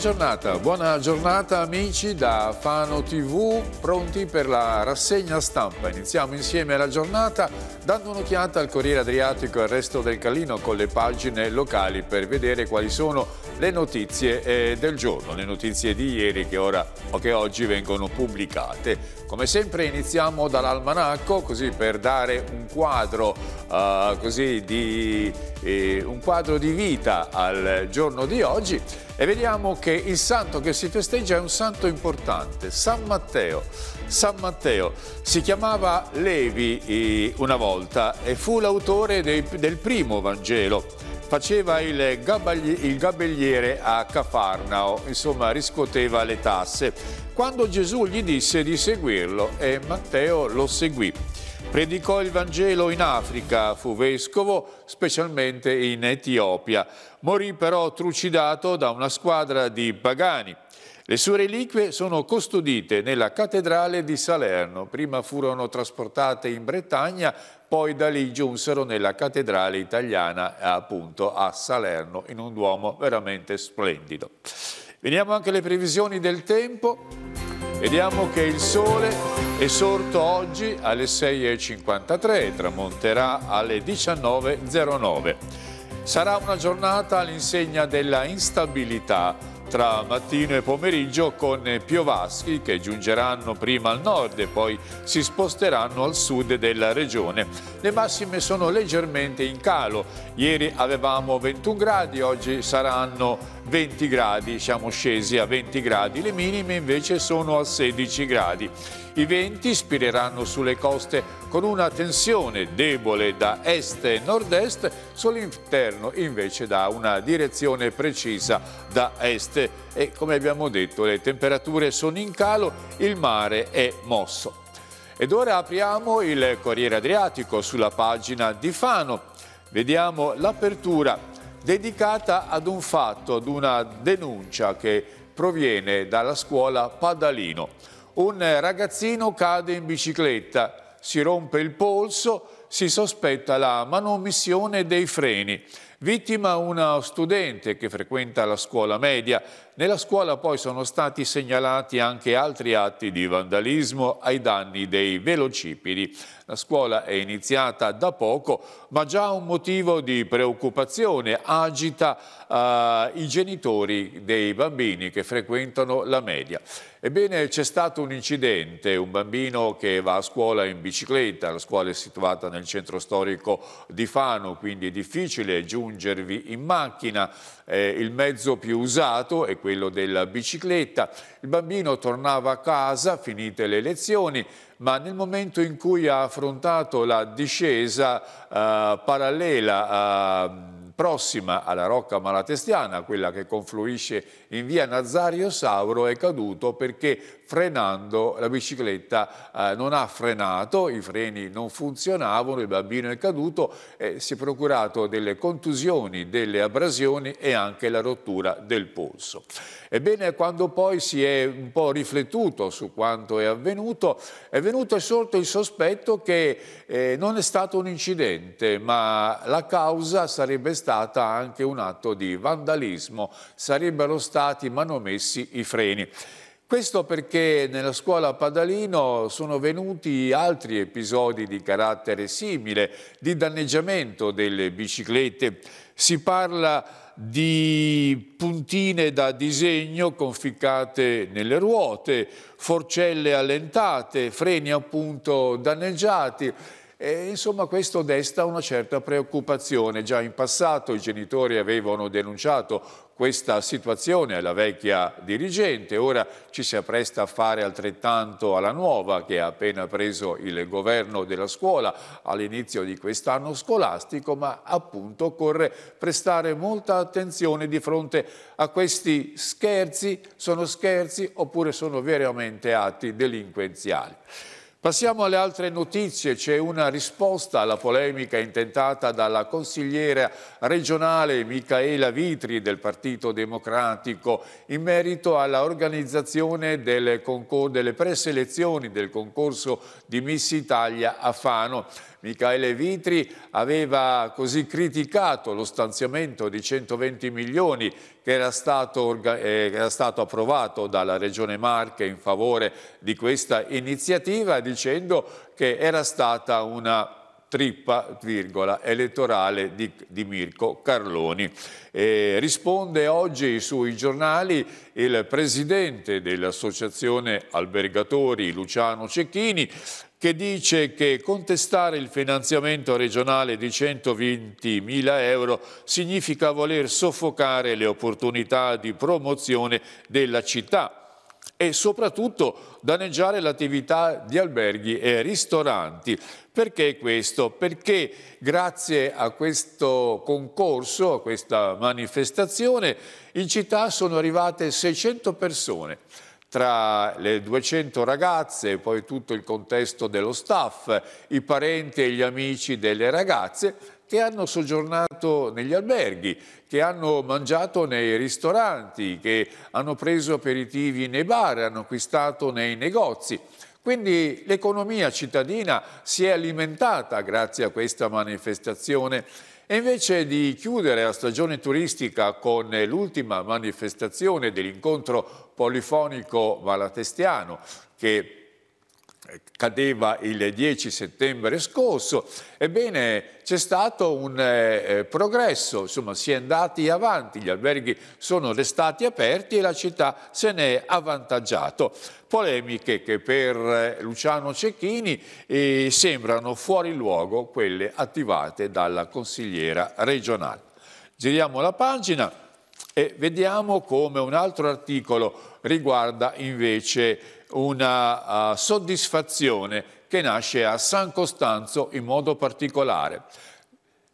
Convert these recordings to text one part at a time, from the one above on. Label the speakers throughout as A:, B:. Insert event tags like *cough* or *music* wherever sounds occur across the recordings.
A: giornata, buona giornata amici da Fano TV, pronti per la rassegna stampa. Iniziamo insieme la giornata dando un'occhiata al Corriere Adriatico e al resto del Calino con le pagine locali per vedere quali sono le notizie eh, del giorno, le notizie di ieri che, ora, che oggi vengono pubblicate. Come sempre iniziamo dall'almanacco, così per dare un quadro, uh, così di, eh, un quadro di vita al giorno di oggi e vediamo che il santo che si festeggia è un santo importante, San Matteo. San Matteo si chiamava Levi eh, una volta e fu l'autore del primo Vangelo faceva il, gabelliere a Cafarnao, insomma riscuoteva le tasse, quando Gesù gli disse di seguirlo e Matteo lo seguì. Predicò il Vangelo in Africa, fu vescovo, specialmente in Etiopia. Morì però trucidato da una squadra di pagani. Le sue reliquie sono custodite nella cattedrale di Salerno. Prima furono trasportate in Bretagna, poi da lì giunsero nella cattedrale italiana, appunto a Salerno, in un duomo veramente splendido. Vediamo anche le previsioni del tempo. Vediamo che il sole è sorto oggi alle 6.53 tramonterà alle 19.09. Sarà una giornata all'insegna della instabilità tra mattino e pomeriggio con piovaschi che giungeranno prima al nord e poi si sposteranno al sud della regione. Le massime sono leggermente in calo, ieri avevamo 21 gradi, oggi saranno 20 gradi, siamo scesi a 20 gradi, le minime invece sono a 16 gradi. I venti spireranno sulle coste con una tensione debole da est e nord-est, sull'interno invece da una direzione precisa da est e come abbiamo detto le temperature sono in calo, il mare è mosso. Ed ora apriamo il Corriere Adriatico sulla pagina di Fano. Vediamo l'apertura dedicata ad un fatto, ad una denuncia che proviene dalla scuola Padalino. Un ragazzino cade in bicicletta, si rompe il polso, si sospetta la manomissione dei freni. Vittima una studente che frequenta la scuola media. Nella scuola poi sono stati segnalati anche altri atti di vandalismo ai danni dei velocipedi. La scuola è iniziata da poco, ma già un motivo di preoccupazione agita eh, i genitori dei bambini che frequentano la media. Ebbene, c'è stato un incidente, un bambino che va a scuola in bicicletta, la scuola è situata nel centro storico di Fano, quindi è difficile giungere giungervi in macchina. Eh, il mezzo più usato è quello della bicicletta. Il bambino tornava a casa, finite le lezioni, ma nel momento in cui ha affrontato la discesa eh, parallela eh, prossima alla Rocca Malatestiana, quella che confluisce in via Nazario Sauro, è caduto perché frenando la bicicletta eh, non ha frenato, i freni non funzionavano, il bambino è caduto, eh, si è procurato delle contusioni, delle abrasioni e anche la rottura del polso. Ebbene, quando poi si è un po' riflettuto su quanto è avvenuto, è venuto sorto il sospetto che eh, non è stato un incidente, ma la causa sarebbe stata anche un atto di vandalismo, sarebbero stati manomessi i freni. Questo perché nella scuola Padalino sono venuti altri episodi di carattere simile, di danneggiamento delle biciclette. Si parla di puntine da disegno conficcate nelle ruote, forcelle allentate, freni appunto danneggiati e, insomma questo desta una certa preoccupazione. Già in passato i genitori avevano denunciato questa situazione alla vecchia dirigente, ora ci si appresta a fare altrettanto alla nuova che ha appena preso il governo della scuola all'inizio di quest'anno scolastico, ma appunto occorre prestare molta attenzione di fronte a questi scherzi, sono scherzi oppure sono veramente atti delinquenziali. Passiamo alle altre notizie, c'è una risposta alla polemica intentata dalla consigliera regionale Micaela Vitri del Partito Democratico in merito all'organizzazione delle, delle preselezioni del concorso di Miss Italia a Fano. Michele Vitri aveva così criticato lo stanziamento di 120 milioni che era stato, eh, era stato approvato dalla Regione Marche in favore di questa iniziativa dicendo che era stata una trippa, virgola, elettorale di, di Mirko Carloni. E risponde oggi sui giornali il presidente dell'associazione albergatori Luciano Cecchini che dice che contestare il finanziamento regionale di 120.000 euro significa voler soffocare le opportunità di promozione della città e soprattutto danneggiare l'attività di alberghi e ristoranti. Perché questo? Perché grazie a questo concorso, a questa manifestazione, in città sono arrivate 600 persone tra le 200 ragazze e poi tutto il contesto dello staff, i parenti e gli amici delle ragazze che hanno soggiornato negli alberghi, che hanno mangiato nei ristoranti, che hanno preso aperitivi nei bar, hanno acquistato nei negozi. Quindi l'economia cittadina si è alimentata grazie a questa manifestazione e invece di chiudere la stagione turistica con l'ultima manifestazione dell'incontro polifonico malatestiano che cadeva il 10 settembre scorso, ebbene c'è stato un eh, eh, progresso, insomma si è andati avanti, gli alberghi sono restati aperti e la città se ne è avvantaggiato. Polemiche che per eh, Luciano Cecchini eh, sembrano fuori luogo quelle attivate dalla consigliera regionale. Giriamo la pagina e vediamo come un altro articolo riguarda invece una uh, soddisfazione che nasce a San Costanzo in modo particolare.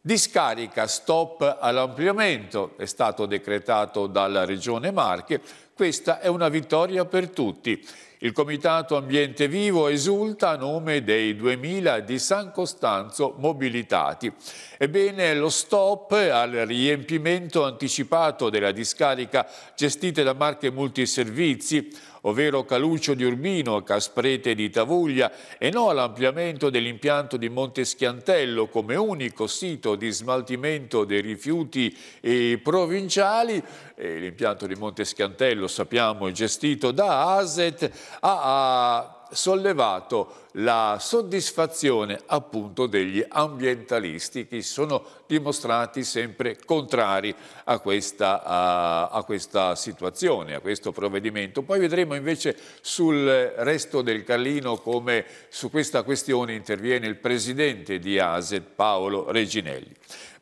A: Discarica stop all'ampliamento, è stato decretato dalla Regione Marche, questa è una vittoria per tutti. Il Comitato Ambiente Vivo esulta a nome dei 2000 di San Costanzo mobilitati. Ebbene, lo stop al riempimento anticipato della discarica gestita da Marche Multiservizi ovvero Caluccio di Urbino, Casprete di Tavuglia, e no all'ampliamento dell'impianto di Monteschiantello come unico sito di smaltimento dei rifiuti eh, provinciali. Eh, l'impianto di Monteschiantello, sappiamo, è gestito da ASET, ha sollevato la soddisfazione appunto degli ambientalisti che sono dimostrati sempre contrari a questa, a, a questa situazione, a questo provvedimento. Poi vedremo invece sul resto del Carlino come su questa questione interviene il presidente di ASET Paolo Reginelli.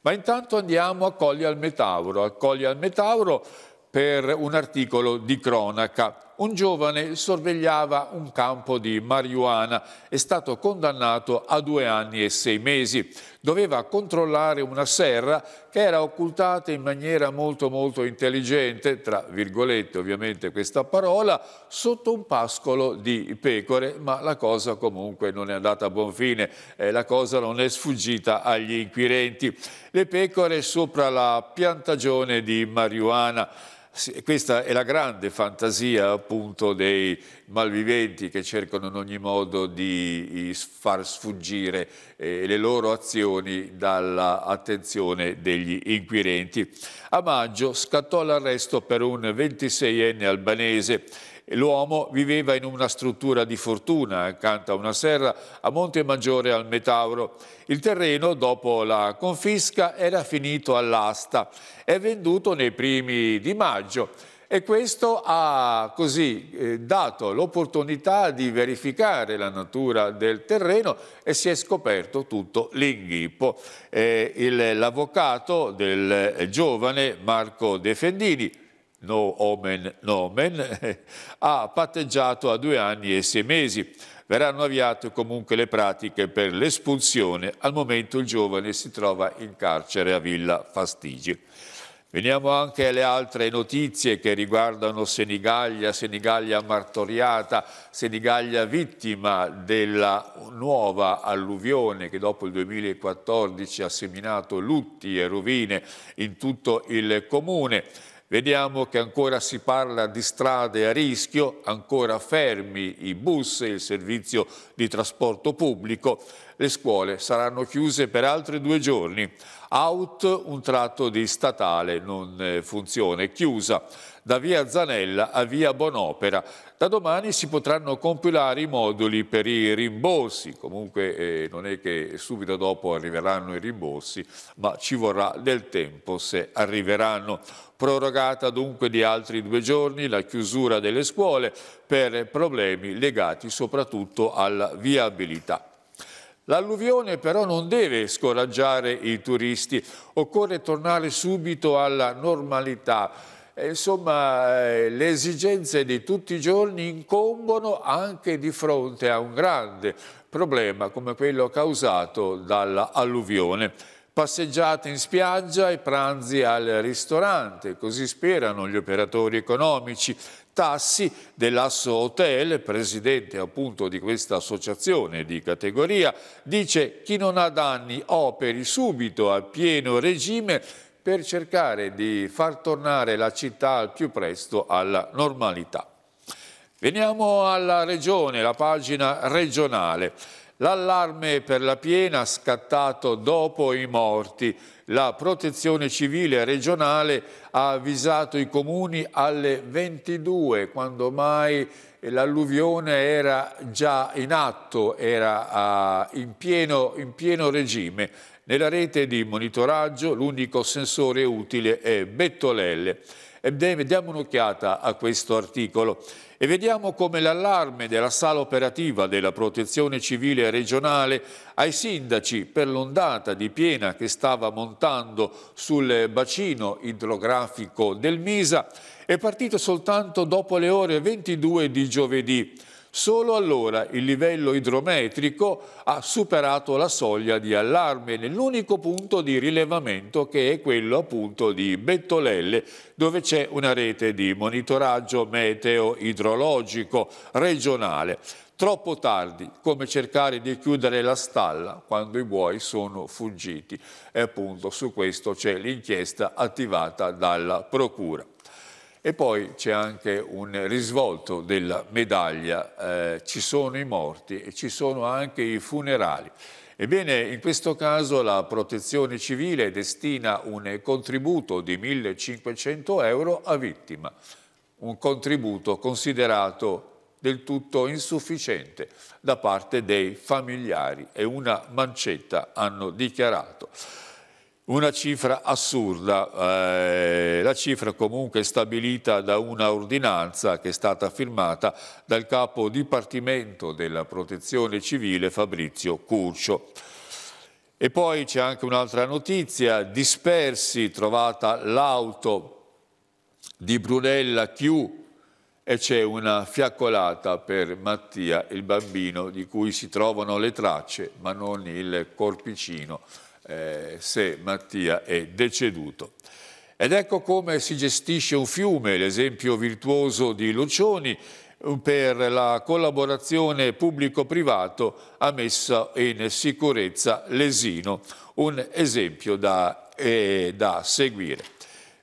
A: Ma intanto andiamo a Colli al Metauro, a Colli al Metauro per un articolo di cronaca un giovane sorvegliava un campo di marijuana. È stato condannato a due anni e sei mesi. Doveva controllare una serra che era occultata in maniera molto molto intelligente, tra virgolette ovviamente questa parola, sotto un pascolo di pecore, ma la cosa comunque non è andata a buon fine, eh, la cosa non è sfuggita agli inquirenti. Le pecore sopra la piantagione di marijuana. Questa è la grande fantasia appunto dei malviventi che cercano in ogni modo di far sfuggire eh, le loro azioni dall'attenzione degli inquirenti. A maggio scattò l'arresto per un 26enne albanese L'uomo viveva in una struttura di fortuna accanto a una serra a Monte Maggiore al Metauro. Il terreno, dopo la confisca, era finito all'asta e venduto nei primi di maggio. E questo ha così eh, dato l'opportunità di verificare la natura del terreno e si è scoperto tutto l'inghippo. Eh, L'avvocato del eh, giovane Marco De Fendini no omen nomen, *laughs* ha patteggiato a due anni e sei mesi. Verranno avviate comunque le pratiche per l'espulsione. Al momento il giovane si trova in carcere a Villa Fastigi. Veniamo anche alle altre notizie che riguardano Senigallia, Senigallia martoriata, Senigallia vittima della nuova alluvione che dopo il 2014 ha seminato lutti e rovine in tutto il comune. Vediamo che ancora si parla di strade a rischio, ancora fermi i bus, e il servizio di trasporto pubblico le scuole saranno chiuse per altri due giorni. Out un tratto di statale non eh, funziona, è chiusa da via Zanella a via Bonopera. Da domani si potranno compilare i moduli per i rimborsi, comunque eh, non è che subito dopo arriveranno i rimborsi, ma ci vorrà del tempo se arriveranno. Prorogata dunque di altri due giorni la chiusura delle scuole per problemi legati soprattutto alla viabilità. L'alluvione però non deve scoraggiare i turisti, occorre tornare subito alla normalità. Eh, insomma, eh, le esigenze di tutti i giorni incombono anche di fronte a un grande problema come quello causato dall'alluvione. Passeggiate in spiaggia e pranzi al ristorante, così sperano gli operatori economici. Tassi dell'Asso Hotel, presidente appunto di questa associazione di categoria, dice chi non ha danni operi subito a pieno regime per cercare di far tornare la città al più presto alla normalità. Veniamo alla regione, la pagina regionale. L'allarme per la piena scattato dopo i morti. La protezione civile regionale ha avvisato i comuni alle 22, quando mai l'alluvione era già in atto, era eh, in pieno, in pieno regime. Nella rete di monitoraggio l'unico sensore utile è Bettolelle. E diamo un'occhiata a questo articolo. E vediamo come l'allarme della sala operativa della protezione civile regionale ai sindaci per l'ondata di piena che stava montando sul bacino idrografico del Misa è partito soltanto dopo le ore 22 di giovedì Solo allora il livello idrometrico ha superato la soglia di allarme nell'unico punto di rilevamento che è quello appunto di Bettolelle, dove c'è una rete di monitoraggio meteo-idrologico regionale. Troppo tardi, come cercare di chiudere la stalla quando i buoi sono fuggiti. E appunto su questo c'è l'inchiesta attivata dalla Procura. E poi c'è anche un risvolto della medaglia, eh, ci sono i morti e ci sono anche i funerali. Ebbene, in questo caso la protezione civile destina un contributo di 1.500 euro a vittima, un contributo considerato del tutto insufficiente da parte dei familiari e una mancetta hanno dichiarato. Una cifra assurda, eh, la cifra comunque stabilita da una ordinanza che è stata firmata dal capo Dipartimento della Protezione Civile Fabrizio Curcio. E poi c'è anche un'altra notizia, dispersi, trovata l'auto di Brunella Chiù e c'è una fiaccolata per Mattia, il bambino di cui si trovano le tracce ma non il corpicino. Eh, se Mattia è deceduto. Ed ecco come si gestisce un fiume, l'esempio virtuoso di Lucioni per la collaborazione pubblico-privato ha messo in sicurezza l'Esino, un esempio da, eh, da seguire.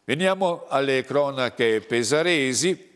A: Veniamo alle cronache pesaresi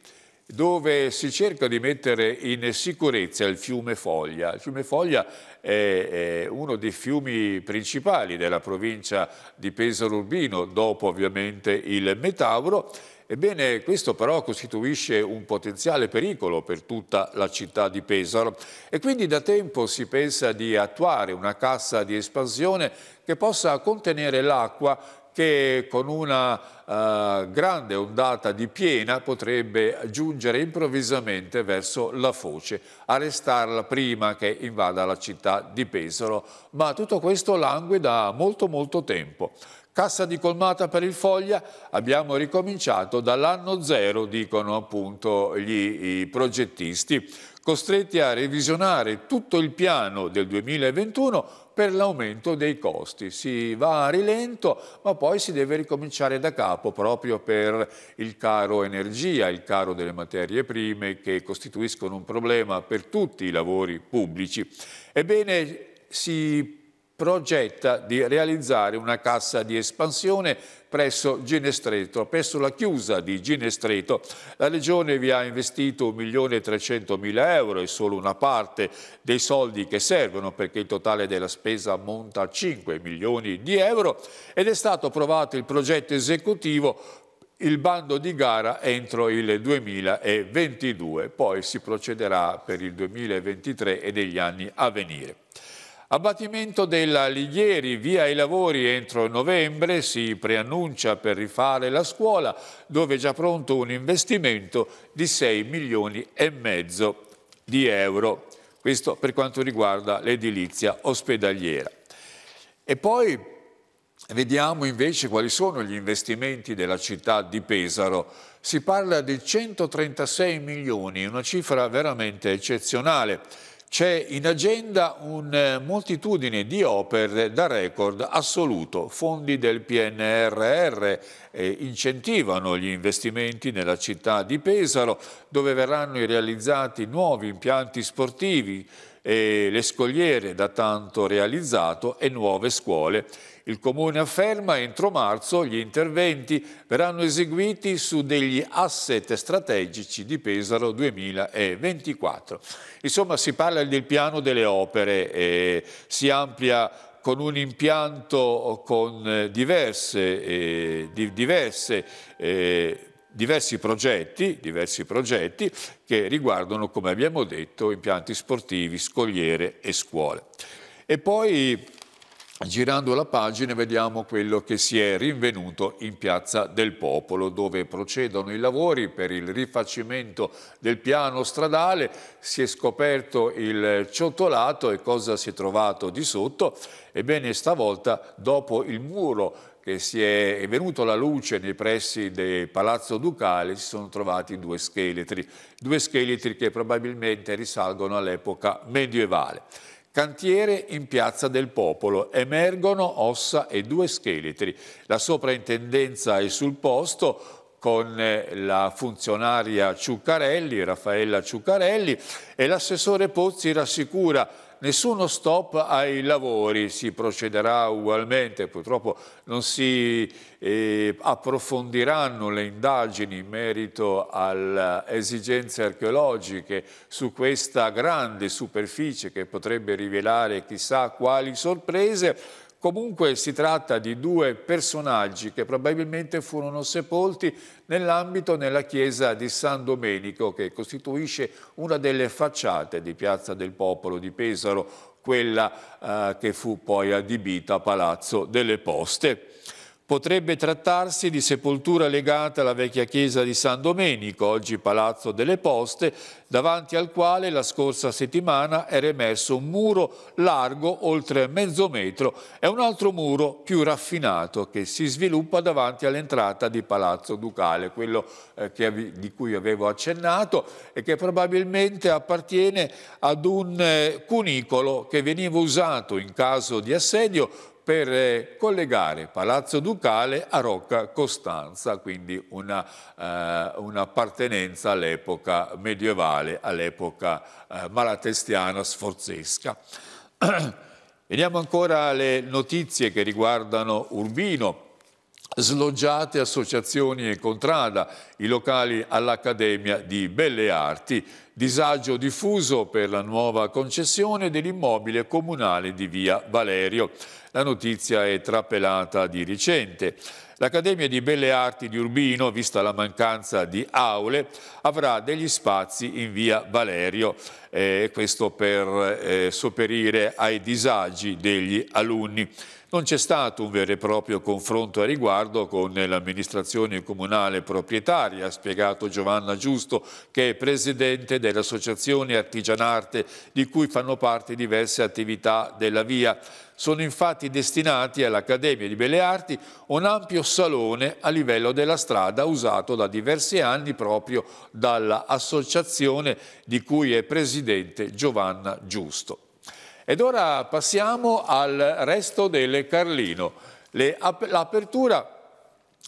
A: dove si cerca di mettere in sicurezza il fiume Foglia. Il fiume Foglia è uno dei fiumi principali della provincia di Pesaro Urbino, dopo ovviamente il Metauro, Ebbene, questo però costituisce un potenziale pericolo per tutta la città di Pesaro e quindi da tempo si pensa di attuare una cassa di espansione che possa contenere l'acqua che con una eh, grande ondata di piena potrebbe giungere improvvisamente verso la foce, arrestarla prima che invada la città di Pesaro, ma tutto questo langue da molto molto tempo. Cassa di colmata per il Foglia, abbiamo ricominciato dall'anno zero, dicono appunto gli progettisti costretti a revisionare tutto il piano del 2021 per l'aumento dei costi. Si va a rilento, ma poi si deve ricominciare da capo proprio per il caro energia, il caro delle materie prime che costituiscono un problema per tutti i lavori pubblici. Ebbene, si progetta di realizzare una cassa di espansione presso Ginestreto, presso la chiusa di Ginestreto. La Regione vi ha investito 1.300.000 euro, è solo una parte dei soldi che servono perché il totale della spesa ammonta a 5 milioni di euro ed è stato approvato il progetto esecutivo il bando di gara entro il 2022, poi si procederà per il 2023 e degli anni a venire. Abbattimento della Lighieri, via i lavori entro novembre, si preannuncia per rifare la scuola, dove è già pronto un investimento di 6 milioni e mezzo di euro. Questo per quanto riguarda l'edilizia ospedaliera. E poi vediamo invece quali sono gli investimenti della città di Pesaro. Si parla di 136 milioni, una cifra veramente eccezionale c'è in agenda una eh, moltitudine di opere da record assoluto. Fondi del PNRR eh, incentivano gli investimenti nella città di Pesaro, dove verranno realizzati nuovi impianti sportivi, eh, le scogliere da tanto realizzato e nuove scuole. Il Comune afferma entro marzo gli interventi verranno eseguiti su degli asset strategici di Pesaro 2024. Insomma si parla del piano delle opere, eh, si amplia con un impianto con diverse, eh, diverse eh, diversi progetti, diversi progetti che riguardano, come abbiamo detto, impianti sportivi, scogliere e scuole. E poi Girando la pagina vediamo quello che si è rinvenuto in Piazza del Popolo dove procedono i lavori per il rifacimento del piano stradale, si è scoperto il ciottolato e cosa si è trovato di sotto? Ebbene stavolta dopo il muro che è, è venuto alla luce nei pressi del Palazzo Ducale, si sono trovati due scheletri, due scheletri che probabilmente risalgono all'epoca medievale. Cantiere in Piazza del Popolo, emergono ossa e due scheletri. La soprintendenza è sul posto, con eh, la funzionaria Ciuccarelli, Raffaella Ciuccarelli, e l'assessore Pozzi rassicura Nessuno stop ai lavori, si procederà ugualmente, purtroppo non si eh, approfondiranno le indagini in merito alle esigenze archeologiche su questa grande superficie che potrebbe rivelare chissà quali sorprese, Comunque si tratta di due personaggi che probabilmente furono sepolti nell'ambito nella chiesa di San Domenico che costituisce una delle facciate di Piazza del Popolo di Pesaro, quella eh, che fu poi adibita a Palazzo delle Poste. Potrebbe trattarsi di sepoltura legata alla vecchia chiesa di San Domenico, oggi Palazzo delle Poste, davanti al quale la scorsa settimana era emerso un muro largo oltre mezzo metro e un altro muro più raffinato che si sviluppa davanti all'entrata di Palazzo Ducale, quello eh, che, di cui avevo accennato e che probabilmente appartiene ad un eh, cunicolo che veniva usato in caso di assedio per eh, collegare Palazzo Ducale a Rocca Costanza, quindi eh, un'appartenenza eh, un all'epoca medievale, all'epoca eh, malatestiana sforzesca. *clears throat* Vediamo ancora le notizie che riguardano Urbino sloggiate associazioni e contrada, i locali all'Accademia di Belle Arti, disagio diffuso per la nuova concessione dell'immobile comunale di via Valerio. La notizia è trapelata di recente. L'Accademia di Belle Arti di Urbino, vista la mancanza di aule, avrà degli spazi in via Valerio, eh, questo per eh, sopperire ai disagi degli alunni. Non c'è stato un vero e proprio confronto a riguardo con l'amministrazione comunale proprietaria, ha spiegato Giovanna Giusto, che è presidente dell'Associazione Artigianarte, di cui fanno parte diverse attività della via. Sono infatti destinati all'Accademia di Belle Arti un ampio salone a livello della strada usato da diversi anni proprio dall'associazione di cui è presidente Giovanna Giusto. Ed ora passiamo al resto del Carlino. L'apertura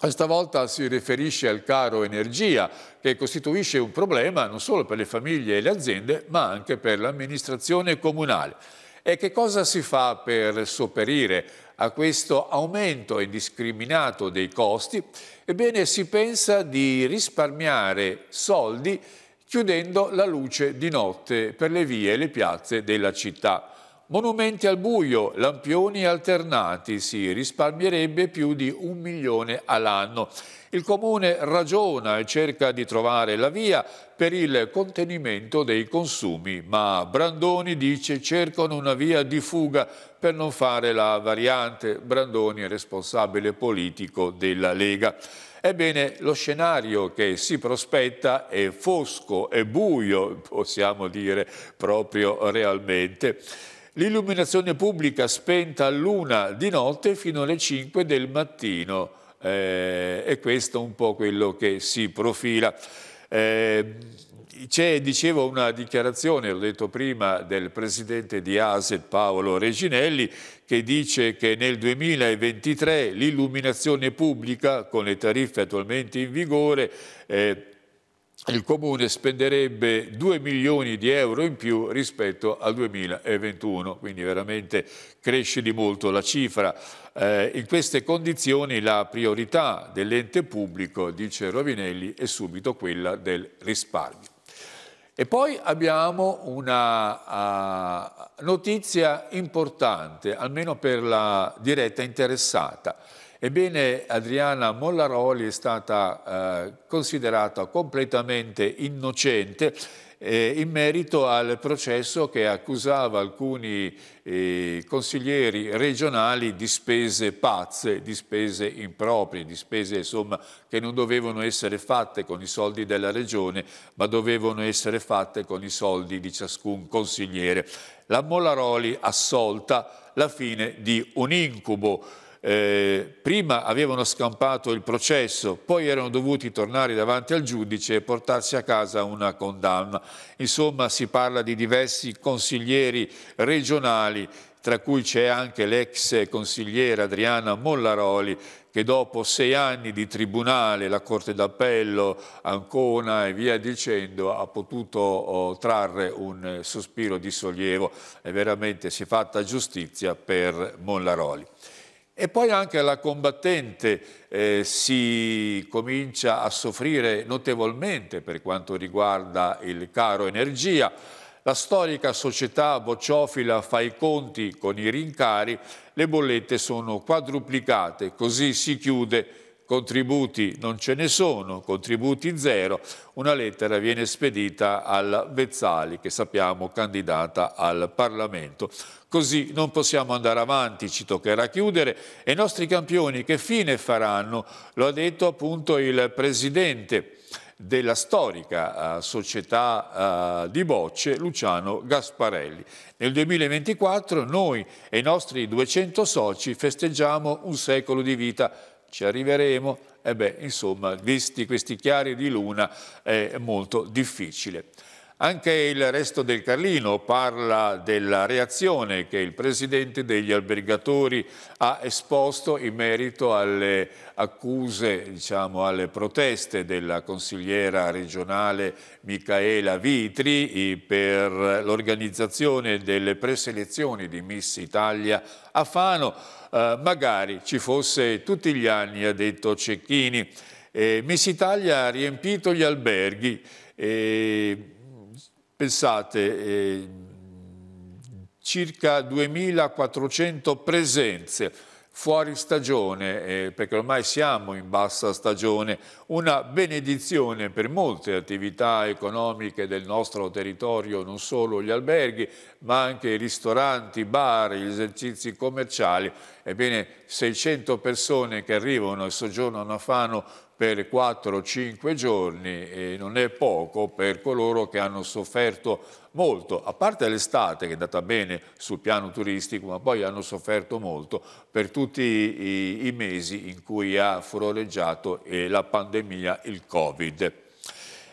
A: Stavolta si riferisce al caro energia che costituisce un problema non solo per le famiglie e le aziende ma anche per l'amministrazione comunale. E che cosa si fa per sopperire a questo aumento indiscriminato dei costi? Ebbene si pensa di risparmiare soldi chiudendo la luce di notte per le vie e le piazze della città. Monumenti al buio, lampioni alternati, si risparmierebbe più di un milione all'anno. Il comune ragiona e cerca di trovare la via per il contenimento dei consumi, ma Brandoni dice cercano una via di fuga per non fare la variante. Brandoni è responsabile politico della Lega. Ebbene, lo scenario che si prospetta è fosco e buio, possiamo dire proprio realmente. L'illuminazione pubblica spenta all'una di notte fino alle 5 del mattino eh, e questo è un po' quello che si profila. Eh, c'è, dicevo, una dichiarazione, l'ho detto prima, del presidente di ASET Paolo Reginelli che dice che nel 2023 l'illuminazione pubblica, con le tariffe attualmente in vigore, eh, il Comune spenderebbe 2 milioni di euro in più rispetto al 2021, quindi veramente cresce di molto la cifra. Eh, in queste condizioni la priorità dell'ente pubblico, dice Rovinelli, è subito quella del risparmio. E poi abbiamo una uh, notizia importante, almeno per la diretta interessata. Ebbene, Adriana Mollaroli è stata eh, considerata completamente innocente eh, in merito al processo che accusava alcuni eh, consiglieri regionali di spese pazze, di spese improprie, di spese insomma, che non dovevano essere fatte con i soldi della regione, ma dovevano essere fatte con i soldi di ciascun consigliere. La Mollaroli assolta la fine di un incubo eh, prima avevano scampato il processo, poi erano dovuti tornare davanti al giudice e portarsi a casa una condanna. Insomma si parla di diversi consiglieri regionali tra cui c'è anche l'ex consigliera Adriana Mollaroli, che dopo sei anni di tribunale, la Corte d'Appello, Ancona e via dicendo, ha potuto oh, trarre un sospiro di sollievo e veramente si è fatta giustizia per Mollaroli. E poi anche la combattente eh, si comincia a soffrire notevolmente per quanto riguarda il caro energia. La storica società bocciofila fa i conti con i rincari, le bollette sono quadruplicate, così si chiude contributi non ce ne sono, contributi zero, una lettera viene spedita al Vezzali che sappiamo candidata al Parlamento. Così non possiamo andare avanti, ci toccherà chiudere e i nostri campioni che fine faranno? Lo ha detto appunto il Presidente della storica uh, società uh, di bocce Luciano Gasparelli. Nel 2024 noi e i nostri 200 soci festeggiamo un secolo di vita ci arriveremo, e beh, insomma, visti questi chiari di luna è molto difficile. Anche il resto del Carlino parla della reazione che il presidente degli albergatori ha esposto in merito alle accuse, diciamo, alle proteste della consigliera regionale Micaela Vitri per l'organizzazione delle preselezioni di Miss Italia a Fano. Eh, magari ci fosse tutti gli anni, ha detto Cecchini. Eh, Miss Italia ha riempito gli alberghi. Eh, Pensate, eh, circa 2400 presenze fuori stagione, eh, perché ormai siamo in bassa stagione, una benedizione per molte attività economiche del nostro territorio, non solo gli alberghi, ma anche i ristoranti, i bar, gli esercizi commerciali. Ebbene, 600 persone che arrivano e soggiornano a Fano per 4-5 giorni e non è poco per coloro che hanno sofferto molto, a parte l'estate che è andata bene sul piano turistico, ma poi hanno sofferto molto per tutti i, i mesi in cui ha furoreggiato eh, la pandemia, il Covid.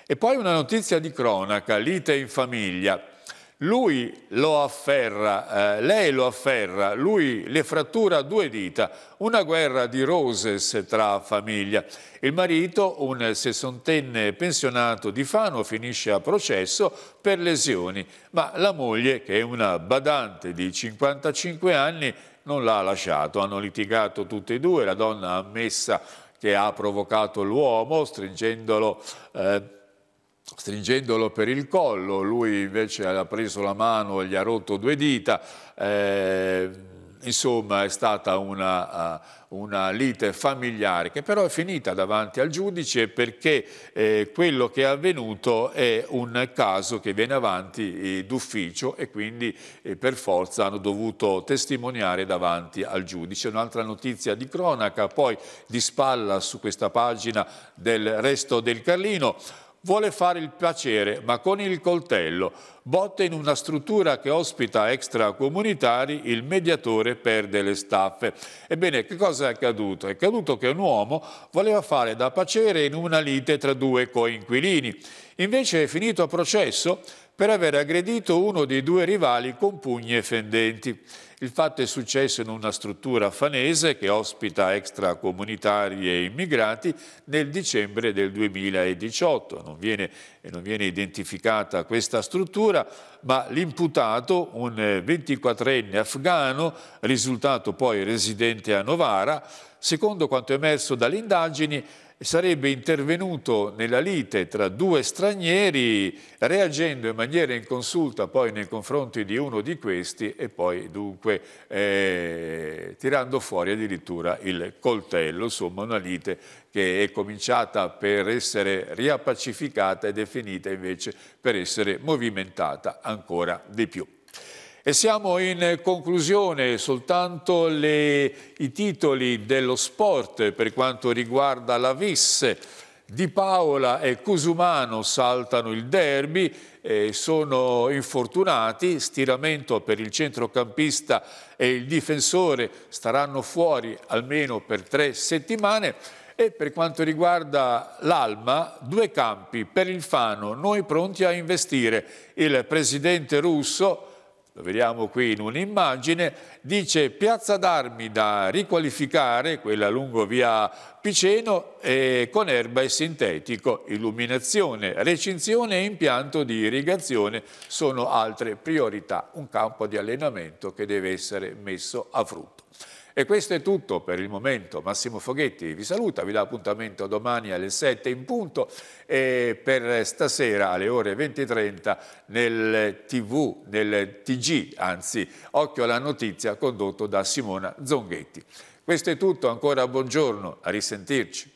A: E poi una notizia di cronaca, lite in famiglia. Lui lo afferra, eh, lei lo afferra, lui le frattura due dita, una guerra di roses tra famiglia. Il marito, un sessantenne pensionato di Fano, finisce a processo per lesioni, ma la moglie, che è una badante di 55 anni, non l'ha lasciato. Hanno litigato tutti e due, la donna ha ammessa che ha provocato l'uomo stringendolo... Eh, stringendolo per il collo, lui invece ha preso la mano e gli ha rotto due dita, eh, insomma è stata una, eh, una, lite familiare che però è finita davanti al giudice perché eh, quello che è avvenuto è un caso che viene avanti eh, d'ufficio e quindi eh, per forza hanno dovuto testimoniare davanti al giudice. Un'altra notizia di cronaca, poi di spalla su questa pagina del resto del Carlino, vuole fare il piacere, ma con il coltello. Botte in una struttura che ospita extracomunitari, il mediatore perde le staffe. Ebbene, che cosa è accaduto? È accaduto che un uomo voleva fare da pacere in una lite tra due coinquilini. Invece è finito a processo per aver aggredito uno dei due rivali con pugni e fendenti. Il fatto è successo in una struttura fanese che ospita extracomunitari e immigrati nel dicembre del 2018. Non viene, eh, non viene identificata questa struttura, ma l'imputato, un 24enne eh, afghano, risultato poi residente a Novara, secondo quanto emerso dalle indagini, sarebbe intervenuto nella lite tra due stranieri reagendo in maniera inconsulta poi nei confronti di uno di questi e poi dunque eh, tirando fuori addirittura il coltello, insomma una lite che è cominciata per essere riappacificata ed è finita invece per essere movimentata ancora di più. E siamo in conclusione soltanto le, i titoli dello sport per quanto riguarda la VIS. Di Paola e Cusumano saltano il derby, eh, sono infortunati, stiramento per il centrocampista e il difensore staranno fuori almeno per tre settimane e per quanto riguarda l'Alma, due campi per il Fano, noi pronti a investire. Il presidente russo lo vediamo qui in un'immagine, dice piazza d'armi da riqualificare, quella lungo via Piceno, e con erba e sintetico, illuminazione, recinzione e impianto di irrigazione sono altre priorità, un campo di allenamento che deve essere messo a frutto. E questo è tutto per il momento. Massimo Foghetti vi saluta, vi dà appuntamento domani alle 7 in punto e per stasera alle ore 20.30 nel TV, nel TG, anzi, Occhio alla notizia condotto da Simona Zonghetti. Questo è tutto, ancora buongiorno, a risentirci.